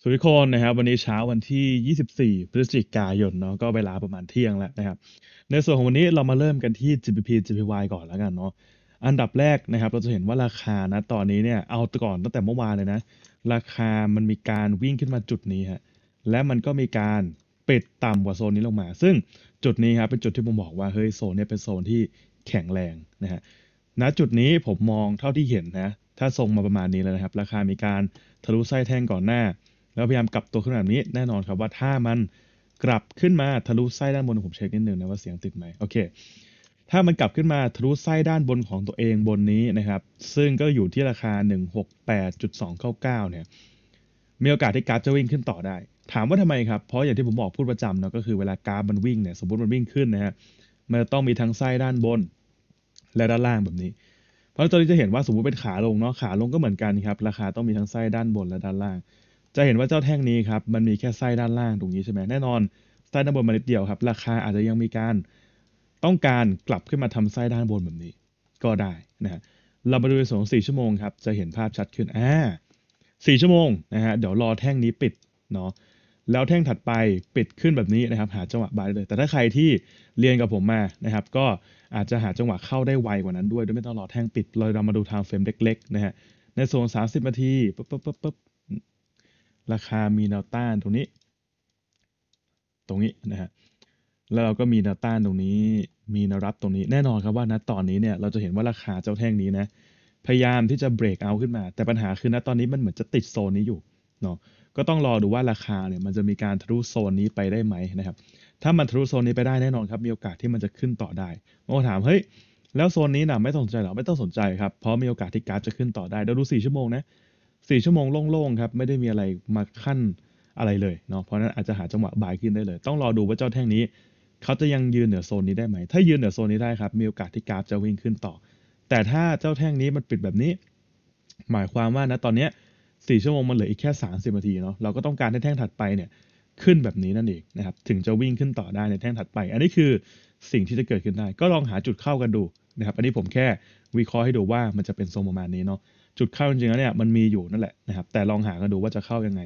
สวัสดีคนนะครับ วันนี้เช้าวันที่ 24 พฤศจิกายนเนาะก็เวลาประมาณเที่ยงแล้วนะครับในส่วนของวันนี้เรามาเริ่มกันที่ g p p GPY ก่อนแล้วกันเนาะอันดับแรกนะครับเราจะเห็นว่าราคานะตอนนี้เนี่ยเอาก่อนตั้งแต่เมื่อวานเลยนะ ราคามันมีการวิ่งขึ้นมาจุดนี้ฮะและมันก็มีการปิดต่ำกว่าโซนนี้ลงมา ซึ่งจุดนี้ครับเป็นจุดที่ผมบอกว่าเฮ้ยโซนนี้เป็นโซนที่แข็งแรงนะฮะณจุดนี้ผมมองเท่าที่เห็นนะถ้าทรงมาประมาณนี้แล้วนะครับ ราคามีการทะลุไส้แท่งก่อนหน้าแล้วพยายามกลับตัวขึ้นแบบนี้แน่นอนครับ ว่าถ้ามันกลับขึ้นมาทะลุไส้ด้านบนผมเช็คนิดนึงนะว่าเสียงติดไหมโอเคถ้ามันกลับขึ้นมาทะลุไส้ด้านบนของตัวเองบนนี้นะครับซึ่งก็อยู่ที่ราคา 168.299เนี่ยมีโอกาสที่กราฟจะวิ่งขึ้นต่อได้ ถามว่าทำไมครับ เพราะอย่างที่ผมบอกพูดประจำเนาะก็คือเวลากราฟมันวิ่งเนี่ยสมมติมันวิ่งขึ้นนะฮะมันต้องมีทั้งไส้ด้านบน และด้านล่างแบบนี้ เพราะตอนนี้จะเห็นว่าสมมติเป็นขาลงเนาะขาลงก็เหมือนกันครับราคาต้องมีทั้งไส้ด้านบนและด้านล่างจะเห็นว่าเจ้าแท่งนี้ครับมันมีแค่ไส้ด้านล่างตรงนี้ใช่ไหมแน่นอนไส้ด้านบนมันิดเดียวครับราคาอาจจะยังมีการต้องการกลับขึ้นมาทำไส้ด้านบนแบบนี้ ก็ได้นะฮะเรามาดูในส่วนของสี่ชั่วโมงครับจะเห็นภาพชัดขึ้นอ่าสี่ชั่วโมงนะฮะเดี๋ยวรอแท่งนี้ปิดเนาะแล้วแท่งถัดไปปิดขึ้นแบบนี้นะครับหาจังหวะบายเลย แต่ถ้าใครที่เรียนกับผมมานะครับก็อาจจะหาจังหวะเข้าได้ไวกว่านั้นด้วยโดยไม่ต้องรอแท่งปิด เลยเรามาดูทางเฟรมเล็กๆนะฮะในโซนสามสิบนาทีป๊ปุ๊บปุ๊บปุ๊บราคามีแนวต้านตรงนี้ ตรงนี้นะฮะ แล้วเราก็มีแนวต้านตรงนี้ มีแนวรับตรงนี้ แน่นอนครับว่าณตอนนี้เนี่ย เราจะเห็นว่าราคาเจ้าแท่งนี้นะ พยายามที่จะเบรกเอาขึ้นมา แต่ปัญหาคือณตอนนี้มันเหมือนจะติดโซนนี้อยู่ เนาะ ก็ต้องรอดูว่าราคาเนี่ย มันจะมีการทะลุโซนนี้ไปได้ไหมนะครับ ถ้ามันทะลุโซนนี้ไปได้แน่นอนครับ มีโอกาสที่มันจะขึ้นต่อได้มองคถาม เฮ้ย แล้วโซนนี้นะไม่ต้องสนใจหรอไม่ต้องสนใจครับ เพราะมีโอกาสที่กราฟจะขึ้นต่อได้เดี๋ยวดู4ชั่วโมงนะสี่ชั่วโมงโล่งๆครับไม่ได้มีอะไรมาขั้นอะไรเลยเนาะเพราะนั้นอาจจะหาจังหวะบ่ายขึ้นได้เลย ต้องรอดูว่าเจ้าแท่งนี้เขาจะยังยืนเหนือโซนนี้ได้ไหม ถ้ายืนเหนือโซนนี้ได้ครับมีโอกาสที่กราฟจะวิ่งขึ้นต่อ แต่ถ้าเจ้าแท่งนี้มันปิดแบบนี้ หมายความว่านะตอนนี้สี่ชั่วโมงมันเหลืออีกแค่สสามิบนาทีเนาะเราก็ต้องการให้แท่งถัดไปเนี่ยขึ้นแบบนี้นั่นเองนะครับถึงจะวิ่งขึ้นต่อได้ในแท่งถัดไป อันนี้คือสิ่งที่จะเกิดขึ้นได้ ก็ลองหาจุดเข้ากันดูนะครับ อันนี้ผมแค่วิเคราะห์ให้ดูว่ามันจะเป็นโซนประมาณนี้เนาะจุดเข้า จริงๆ แล้วเนี่ยมันมีอยู่นั่นแหละนะครับแต่ลองหากันดูว่าจะเข้ายังไง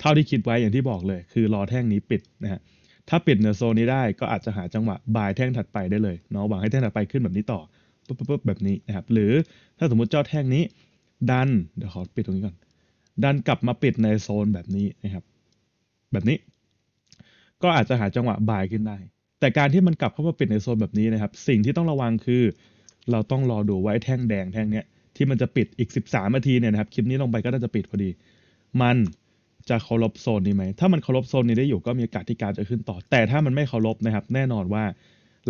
เท่าที่คิดไว้อย่างที่บอกเลย คือ รอแท่งนี้ปิดนะฮะถ้าปิดเนโซนนี้ได้ ก็อาจจะหาจังหวะบายแท่งถัดไปได้เลยเนาะหวังให้แท่งถัดไปขึ้นแบบนี้ต่อปุ๊บปุ๊บแบบนี้นะครับ หรือถ้าสมมุติเจ้าแท่งนี้ ดันเดี๋ยวขอปิดตรงนี้ก่อนดันกลับมาปิดในโซนแบบนี้นะครับ แบบนี้ ก็อาจจะหาจังหวะบายขึ้นได้ แต่การที่มันกลับเข้ามาปิดในโซนแบบนี้นะครับ สิ่งที่ต้องระวังคือ เราต้องรอดูไว้แท่งแดงแท่งเนี้ยที่มันจะปิดอีก 13 นาทีเนี่ยนะครับ คลิปนี้ลงไปก็น่าจะปิดพอดี มันจะเคารพโซนนี้ไหม ถ้ามันเคารพโซนนี้ได้อยู่ก็มีโอกาสที่การจะขึ้นต่อ แต่ถ้ามันไม่เคารพนะครับ แน่นอนว่า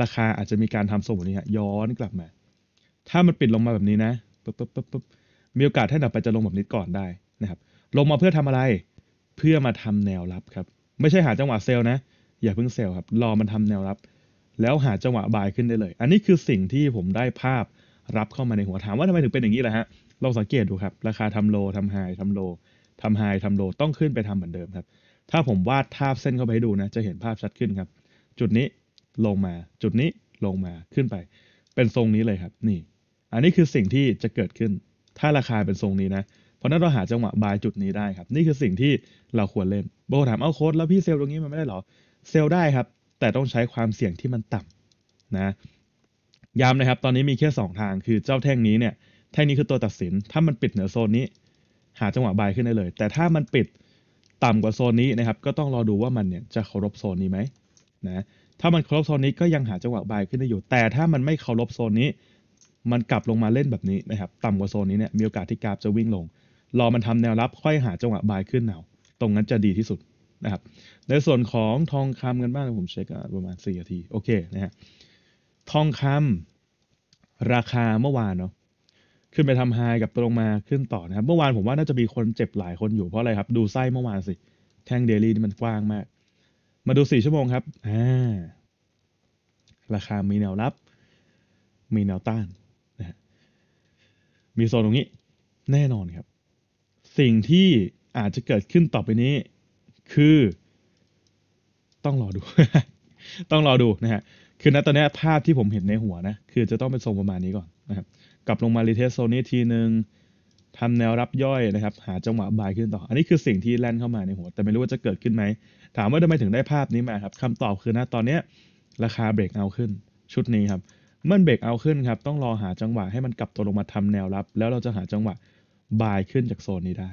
ราคาอาจจะมีการทำโซนแบบนี้ฮะ ย้อนกลับมา ถ้ามันปิดลงมาแบบนี้นะปุ๊บปุ๊บปุ๊บปุ๊บมีโอกาสที่ดับไปจะลงแบบนี้ก่อนได้นะครับ ลงมาเพื่อทำอะไร เพื่อมาทำแนวรับครับ ไม่ใช่หาจังหวะเซลล์นะ อย่าเพิ่งเซลล์ครับ รอมันทำแนวรับ แล้วหาจังหวะบายขึ้นได้เลย อันนี้คือสิ่งที่ผมได้ภาพรับเข้ามาในหัวถามว่าทำไมถึงเป็นอย่างนี้ล่ะฮะลองสังเกตดูครับ ราคาทำโลทำไฮทำโลทำไฮทำโล ต้องขึ้นไปทำเหมือนเดิมครับ ถ้าผมวาดภาพเส้นเข้าไปให้ดูนะ จะเห็นภาพชัดขึ้นครับ จุดนี้ลงมา จุดนี้ลงมาขึ้นไป เป็นทรงนี้เลยครับ นี่ อันนี้คือสิ่งที่จะเกิดขึ้น ถ้าราคาเป็นทรงนี้นะเพราะนั้นเราหาจังหวะบายจุดนี้ได้ครับ นี่คือสิ่งที่เราควรเล่นบางคนถามเอาโค้ดแล้วพี่เซลล์ตรงนี้มันไม่ได้หรอเซลล์ได้ครับ แต่ต้องใช้ความเสี่ยงที่มันต่ำ นะย้ำนะครับตอนนี้มีแค่2ทางคือเจ้าแท่งนี้เนี่ยแท่งนี้คือตัวตัดสินถ้ามันปิดเหนือโซนนี้ หาจังหวะบายขึ้นได้เลย แต่ถ้ามันปิดต่ำกว่าโซนนี้นะครับ ก็ต้องรอดูว่ามันเนี่ยจะเคารพโซนนี้ไหมนะถ้ามันเคารพโซนนี้ก็ยังหาจังหวะบายขึ้นได้อยู่ แต่ถ้ามันไม่เคารพโซนนี้ มันกลับลงมาเล่นแบบนี้นะครับต่ำกว่าโซนนี้เนี่ยมีโอกาสที่กราฟจะวิ่งลงรอมันทำแนวรับค่อยหาจังหวะบายขึ้นเอาตรงนั้นจะดีที่สุดนะครับ ในส่วนของทองคำกันบ้างผมเช็คประมาณ4นาทีโอเคนะฮะทองคำราคาเมื่อวานเนาะ ขึ้นไปทำไฮกับตรงมาขึ้นต่อนะครับเมื่อวานผมว่าน่าจะมีคนเจ็บหลายคนอยู่เพราะอะไรครับ ดูไส้เมื่อวานสิ แท่งเดลี่นี่มันกว้างมาก มาดูสี่ชั่วโมงครับอ่าราคามีแนวรับ มีแนวต้านนะมีโซนตรงนี้ แน่นอนครับ สิ่งที่อาจจะเกิดขึ้นต่อไปนี้ คือ ต้องรอดู ต้องรอดูนะฮะคือณตอนนี้ภาพที่ผมเห็นในหัวนะ คือจะต้องเป็นทรงประมาณนี้ก่อนนะครับ กลับลงมารีเทสโซนนี้ทีหนึ่งทำแนวรับย่อยนะครับ หาจังหวะบายขึ้นต่อ อันนี้คือสิ่งที่แล่นเข้ามาในหัว แต่ไม่รู้ว่าจะเกิดขึ้นไหม ถามว่าทำไมถึงได้ภาพนี้มาครับคำตอบคือนะตอนนี้ ราคาเบรกเอาขึ้น ชุดนี้ครับ มันเบรกเอาขึ้นครับ ต้องรอหาจังหวะ ให้มันกลับตัวลงมาทำแนวรับ แล้วเราจะหาจังหวะบายขึ้นจากโซนนี้ได้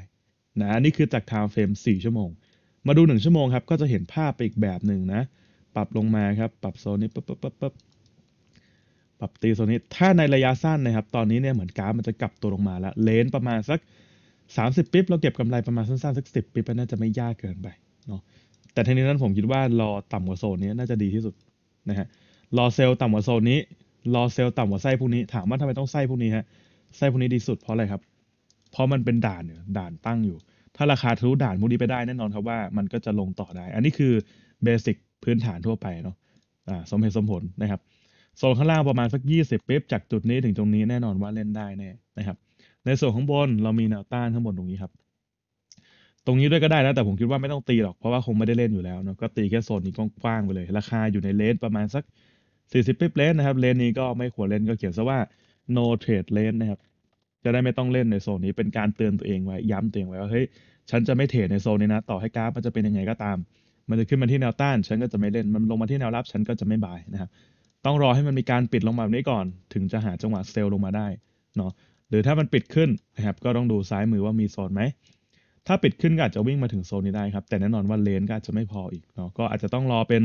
นะอันนี้คือจากไทม์เฟรม4ชั่วโมง มาดู1ชั่วโมงครับ ก็จะเห็นภาพไปอีกแบบหนึ่งนะปรับลงมาครับ ปรับโซนนี้ปั๊บปั๊บปั๊บปั๊บปรับตีโซนนี้ ถ้าในระยะสั้นนะครับ ตอนนี้เนี่ยเหมือนกราฟมันจะกลับตัวลงมาแล้ว เลนประมาณสัก 30ปิ๊บเราเก็บกำไรประมาณสั้นๆสัก10ปิ๊บน่าจะไม่ยากเกินไป เนาะแต่ทั้งนี้นั้นผมคิดว่ารอต่ำกว่าโซนนี้น่าจะดีที่สุดนะฮะ รอเซลล์ต่ำกว่าโซนนี้ รอเซลล์ต่ำกว่าไส้พวกนี้ ถามว่าทำไมต้องไส้พวกนี้ฮะไส้พวกนี้ดีสุดเพราะอะไรครับ เพราะมันเป็นด่าน่ด่านตั้งอยู่ ถ้าราคาทะลุด่านพวกนี้ไปได้แน่นอนครับว่ามันก็จะลงต่อได้ อันนี้คือเบสิกพื้นฐานทั่วไปเนาะ อ่า สมเหตุสมผลนะครับโซนข้างล่างประมาณสัก20ปิ๊บจากจุดนี้ถึงตรงนี้แน่นอนว่าเล่นได้แน่นะครับในส่วนข้างบนเรามีแนวต้านข้างบนตรงนี้ครับ ตรงนี้ด้วยก็ได้นะแต่ผมคิดว่าไม่ต้องตีหรอกเพราะว่าคงไม่ได้เล่นอยู่แล้วเนาะก็ตีแค่โซนนี้กว้างๆไปเลยราคาอยู่ในเลนประมาณสัก40ปิ๊บเลนนะครับเลนนี้ก็ไม่ควรเล่นก็เขียนซะว่า no trade เลนนะครับจะได้ไม่ต้องเล่นในโซนนี้ เป็นการเตือนตัวเองไว้ย้ำเตือนไว้ว่าเฮ้ยฉันจะไม่เทรดในโซนนี้นะ ต่อให้กราฟมันจะเป็นยังไงก็ตามมันจะขึ้นมาที่แนวต้านฉันก็จะไม่เล่นมันลงมาที่แนวรับฉันก็จะไม่บายนะครับต้องรอให้มันมีการปิดลงมาแบบนี้ก่อน ถึงจะหาจังหวะเซลล์ลงมาได้เนาะหรือถ้ามันปิดขึ้นนะครับก็ต้องดูซ้ายมือว่ามีโซนไหม ถ้าปิดขึ้นก็อาจจะวิ่งมาถึงโซนนี้ได้ครับแต่แน่นอนว่าเลนก็อาจจะไม่พออีกเนาะก็อาจจะต้องรอเป็น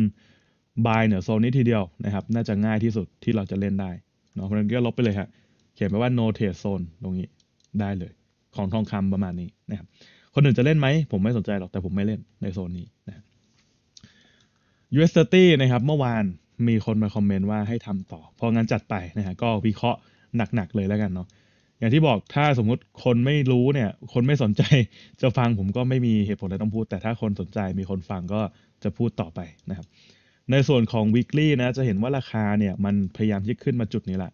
บายเหนือโซนนี้ทีเดียวนะครับ น่าจะง่ายที่สุดที่เราจะเล่นได้เนาะเพราะนั้นก็ลบไปเลยับเขียนไปว่า no trade zone ตรงนี้ได้เลยของทองคำประมาณนี้นะครับ คนอื่นจะเล่นไหมผมไม่สนใจหรอกแต่ผมไม่เล่นในโซนนี้นะ US 30นะครับ เมื่อวานมีคนมาคอมเมนต์ ว่าให้ทำต่อ พองั้นจัดไป นะฮะก็วิเคราะห์หนัก ๆ เลยแล้วกันเนาะอย่างที่บอกถ้าสมมุติคนไม่รู้เนี่ยคนไม่สนใจจะฟังผมก็ไม่มีเหตุผลอะไรต้องพูด แต่ถ้าคนสนใจมีคนฟังก็จะพูดต่อไปนะครับ ในส่วนของ weekly นะจะเห็นว่าราคาเนี่ยมันพยายามที่ขึ้นมาจุดนี้แหละ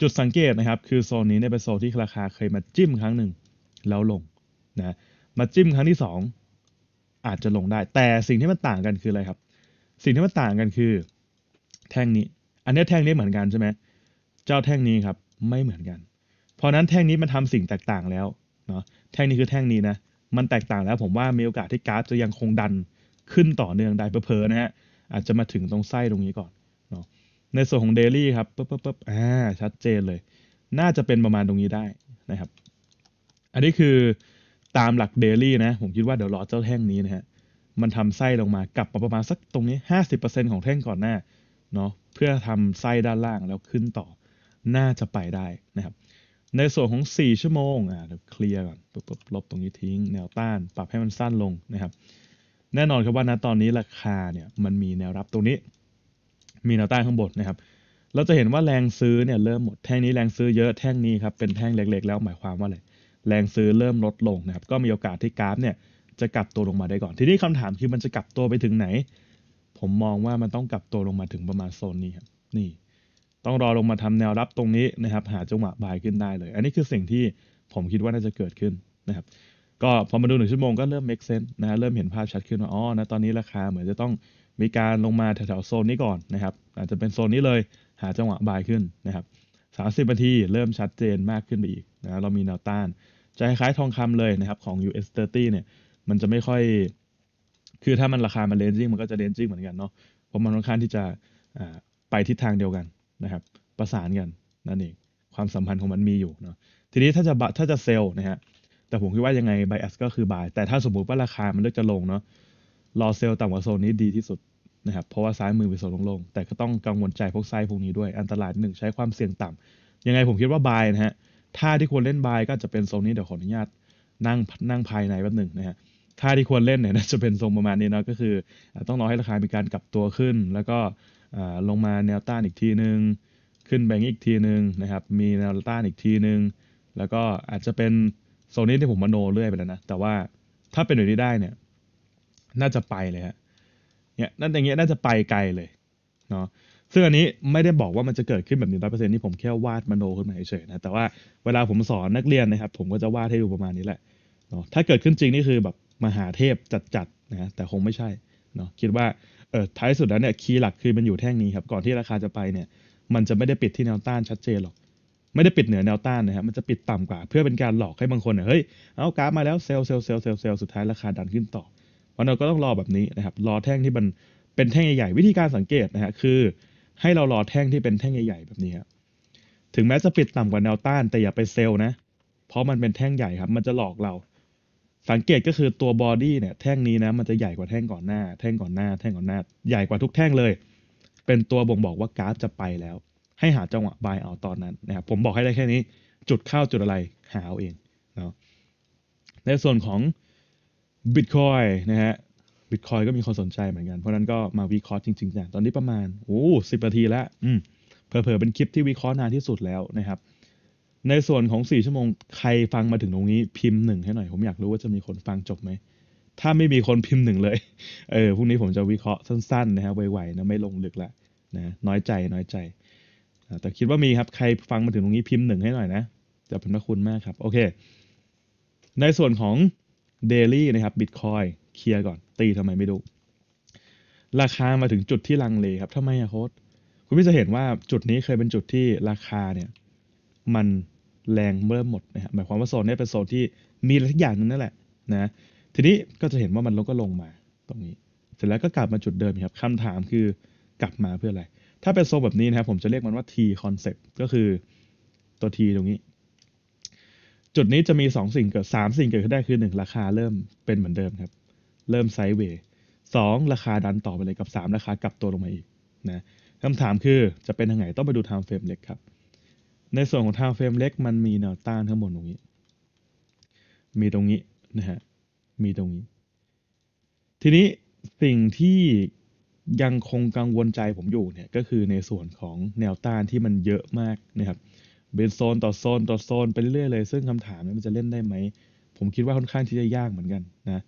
จุดสังเกตนะครับคือโซนนี้เนี่ยเป็นโซนที่ราคาเคยมาจิ้มครั้งหนึ่งแล้วลงนะมาจิ้มครั้งที่ 2 อาจจะลงได้ แต่สิ่งที่มันต่างกันคืออะไรครับสิ่งที่มันต่างกันคือ แท่งนี้ อันนี้แท่งนี้เหมือนกันใช่ไหม เจ้าแท่งนี้ครับ ไม่เหมือนกัน เพราะนั้นแท่งนี้มันทำสิ่งแตกต่างแล้วเนาะ แท่งนี้คือแท่งนี้นะ มันแตกต่างแล้วผมว่ามีโอกาสที่กราฟจะยังคงดันขึ้นต่อเนื่องได้เพลินนะฮะ อาจจะมาถึงตรงไส้ตรงนี้ก่อนเนาะ ในส่วนของเดลี่ครับปุ๊บปุ๊บปุ๊บอ่าชัดเจนเลย น่าจะเป็นประมาณตรงนี้ได้นะครับ อันนี้คือตามหลักเดลี่นะ ผมคิดว่าเดี๋ยวรอเจ้าแท่งนี้นะฮะมันทำไส้ลงมากลับมาประมาณสักตรงนี้ 50%ของแท่งก่อนหน้าเนาะ เพื่อทำไส้ด้านล่างแล้วขึ้นต่อ น่าจะไปได้นะครับ ในส่วนของ 4 ชั่วโมง อ่าเดี๋ยวเคลียร์ก่อนลบตรงนี้ทิ้ง แนวต้าน ปรับให้มันสั้นลงนะครับ แน่นอนครับว่าณตอนนี้ราคาเนี่ยมันมีแนวรับตรงนี้ มีแนวต้านข้างบนนะครับ เราจะเห็นว่าแรงซื้อเนี่ยเริ่มหมดแท่งนี้แรงซื้อเยอะแท่งนี้ครับ เป็นแท่งเล็ก ๆ แล้วหมายความว่าอะไร แรงซื้อเริ่มลดลงนะครับ ก็มีโอกาสที่กราฟเนี่ยจะกลับตัวลงมาได้ก่อน ทีนี้คำถามคือมันจะกลับตัวไปถึงไหน ผมมองว่ามันต้องกลับตัวลงมาถึงประมาณโซนนี้ครับ นี่ ต้องรอลงมาทำแนวรับตรงนี้นะครับ หาจังหวะบายขึ้นได้เลย อันนี้คือสิ่งที่ผมคิดว่าน่าจะเกิดขึ้นนะครับ ก็พอมาดูหนึ่งชั่วโมง ก็เริ่ม make sense นะ เริ่มเห็นภาพชัดขึ้นว่าอ๋อ นะ ตอนนี้ราคาเหมือนจะต้องมีการลงมาแถวๆโซนนี้ก่อนนะครับ อาจจะเป็นโซนนี้เลย หาจังหวะบายขึ้นนะครับสสาิบนาทีเริ่มชัดเจนมากขึ้นไปอีกนะเรามีแนวต้านจะคล้ายๆทองคาเลยนะครับของ US 30เนี่ยมันจะไม่ค่อย คือถ้ามันราคามันเลนจิ้งมันก็จะเลนจิ้งเหมือนกันเนาะ เพราะมันค่อนข้างที่จะไปทิศทางเดียวกันนะครับ ประสานกัน นั่นเอง ความสัมพันธ์ของมันมีอยู่เนาะ ทีนี้ถ้าจะ ถ้าจะเซลล์นะฮะ แต่ผมคิดว่ายังไงไบแอสก็คือบาย แต่ถ้าสมมุติว่าราคามันเลือกจะลงเนาะ รอเซลล์ต่ำกว่าโซนนี้ดีที่สุดนะครับ เพราะว่าซ้ายมือเป็นโซนลงๆ แต่ก็ต้องกังวลใจพวกไซพวกนี้ด้วย อันตรายหนึ่ง ใช้ความเสี่ยงต่ำยังไงผมคิดว่าบายนะฮะ ถ้าที่ควรเล่นบายก็จะเป็นโซนนี้เดี๋ยวขออนุญาตนั่งนั่งภายในแป๊บหนึ่งนะฮะท่าที่ควรเล่นเนี่ยน่าจะเป็นทรงประมาณนี้เนาะก็คือ ต้องรอให้ราคามีการกลับตัวขึ้น แล้วก็ลงมาแนวต้านอีกทีหนึ่งขึ้นแบงอีกทีหนึ่งนะครับ มีแนวต้านอีกทีหนึ่งแล้วก็อาจจะเป็นโซนนี้ที่ผมมโนเรื่อยไปแล้วนะแต่ว่าถ้าเป็นแบบนี้ได้เนี่ย น่าจะไปเลยฮะเนี่ยนั่นอย่างเงี้ยน่าจะไปไกลเลยเนาะซึ่งอันนี้ไม่ได้บอกว่ามันจะเกิดขึ้นแบบนี้ร้อยเปอร์เซ็นต์นี่ผมแค่วาดมโนขึ้นมาเฉยๆนะแต่ว่าเวลาผมสอนนักเรียนนะครับผมก็จะวาดให้ดูประมาณนี้แหละเนาะถ้าเกิดขึ้นจริงนี่คือแบบมหาเทพจัดๆนะแต่คงไม่ใช่เนาะคิดว่าเออท้ายสุดแล้วเนี่ยคีย์หลักคือมันอยู่แท่งนี้ครับ ก่อนที่ราคาจะไปเนี่ย มันจะไม่ได้ปิดที่แนวต้านชัดเจนหรอก ไม่ได้ปิดเหนือแนวต้านนะครับมันจะปิดต่ำกว่าเพื่อเป็นการหลอกให้บางคนเฮ้ย เอา กราฟมาแล้ว เซลล์เซลล์เซลล์เซลล์เซลล์สุดท้ายราคาดันขึ้นต่อวันเราก็ต้องรอแบบนี้นะครับรอแท่งที่มันเป็นแท่งใหญ่ๆวิธีการสังเกตนะฮะคือให้เรารอแท่งที่เป็นแท่งใหญ่ๆแบบนี้ครับถึงแม้จะปิดต่ำกว่าแนวต้านแต่อย่าไปเซลล์นะเพราะมันเป็นแท่งใหญ่ครับมันจะหลอกเราสังเกตก็คือตัวบอดี้เนี่ย แท่งนี้นะมันจะใหญ่กว่าแท่งก่อนหน้าแท่งก่อนหน้าแท่งก่อนหน้าใหญ่กว่าทุกแท่งเลย เป็นตัวบ่งบอกว่ากราฟจะไปแล้ว ให้หาจังหวะบายเอาตอนนั้นนะครับผมบอกให้ได้แค่นี้ จุดเข้าจุดอะไร หาเอาเองเนาะในส่วนของ Bitcoin นะฮะบิตคอยก็มีคนสนใจเหมือนกัน เพราะนั้นก็มาวิเคราะห์จริงๆจังตอนนี้ประมาณโอ้สิบนาทีแล้ว อืมเผ่อๆเป็นคลิปที่วิเคราะห์นานที่สุดแล้วนะครับในส่วนของสี่ชั่วโมงใครฟังมาถึงตรงนี้พิมพ์หนึ่งให้หน่อยผมอยากรู้ว่าจะมีคนฟังจบไหม ถ้าไม่มีคนพิมพ์หนึ่งเลย เออพรุ่งนี้ผมจะวิเคราะห์สั้นๆนะฮะไวๆนะไม่ลงลึกละนะน้อยใจน้อยใจแต่คิดว่ามีครับใครฟังมาถึงตรงนี้พิมพ์หนึ่งให้หน่อยนะ จะเป็นพระคุณมากครับ โอเค ในส่วนของเดลี่นะครับบิตคอยเคลียร์ก่อน ตีทำไมไม่ดู ราคามาถึงจุดที่ลังเลครับทำไมอะโค้ดคุณพี่จะเห็นว่าจุดนี้เคยเป็นจุดที่ราคาเนี่ย มันแรงเริ่มหมดนะฮะหมายความว่าโซนนี้เป็นโซนที่มีอะไรทุกอย่างนึงนั่นแหละนะทีนี้ก็จะเห็นว่ามันลงก็ลงมาตรงนี้ เสร็จแล้วก็กลับมาจุดเดิมครับ คำถามคือกลับมาเพื่ออะไร ถ้าเป็นโซนแบบนี้นะครับ ผมจะเรียกมันว่า T concept ก็คือตัว T ตรงนี้ จุดนี้จะมี 2 สิ่งเกิด3สิ่งเกิดขึ้นได้คือ 1 ราคาเริ่มเป็นเหมือนเดิมครับ เริ่มไซด์เวย์สราคาดันต่อไปเลยกับ 3 ราคากลับตัวลงมาอีกนะคำถามคือจะเป็นยังไงต้องไปดู time frame เล็กครับในส่วนของทางเฟรมเล็ก มันมีแนวต้านข้างบนตรงนี้ มีตรงนี้นะฮะ มีตรงนี้ ทีนี้สิ่งที่ยังคงกังวลใจผมอยู่เนี่ยก็คือในส่วนของแนวต้านที่มันเยอะมากนะครับเป็นโซนต่อโซนต่อโซนไปเรื่อยๆเลย ซึ่งคำถามนี้มันจะเล่นได้ไหม ผมคิดว่าค่อนข้างที่จะยากเหมือนกันนะ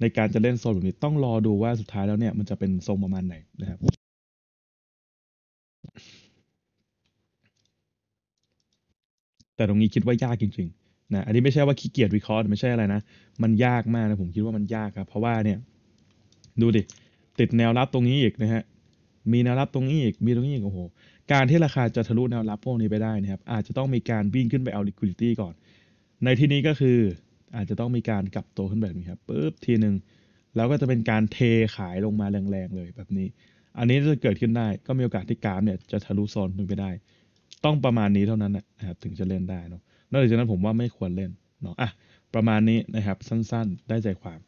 ในการจะเล่นโซนแบบนี้ต้องรอดูว่าสุดท้ายแล้วเนี่ย มันจะเป็นทรงประมาณไหนนะครับแต่ตรงนี้คิดว่ายากจริงๆนะ อันนี้ไม่ใช่ว่าขี้เกียจวิเคราะห์ไม่ใช่อะไรนะ มันยากมากนะผมคิดว่ามันยากครับเพราะว่าเนี่ยดูดิติดแนวรับตรงนี้อีกนะฮะมีแนวรับตรงนี้อีกมีตรงนี้อีกโอ้โหการที่ราคาจะทะลุแนวรับพวกนี้ไปได้นะครับ อาจจะต้องมีการวิ่งขึ้นไปเอา liquidity ก่อน ในที่นี้ก็คือ อาจจะต้องมีการกลับตัวขึ้นแบบนี้ครับปุ๊บทีหนึ่งแล้วก็จะเป็นการเทขายลงมาแรงๆเลยแบบนี้ อันนี้จะเกิดขึ้นได้ก็มีโอกาสที่กราฟเนี่ยจะทะลุโซนขึ้นไปได้ต้องประมาณนี้เท่านั้นนะครับถึงจะเล่นได้เนาะนอกจากนั้นผมว่าไม่ควรเล่นเนาะอ่ะประมาณนี้นะครับสั้นๆได้ใจความ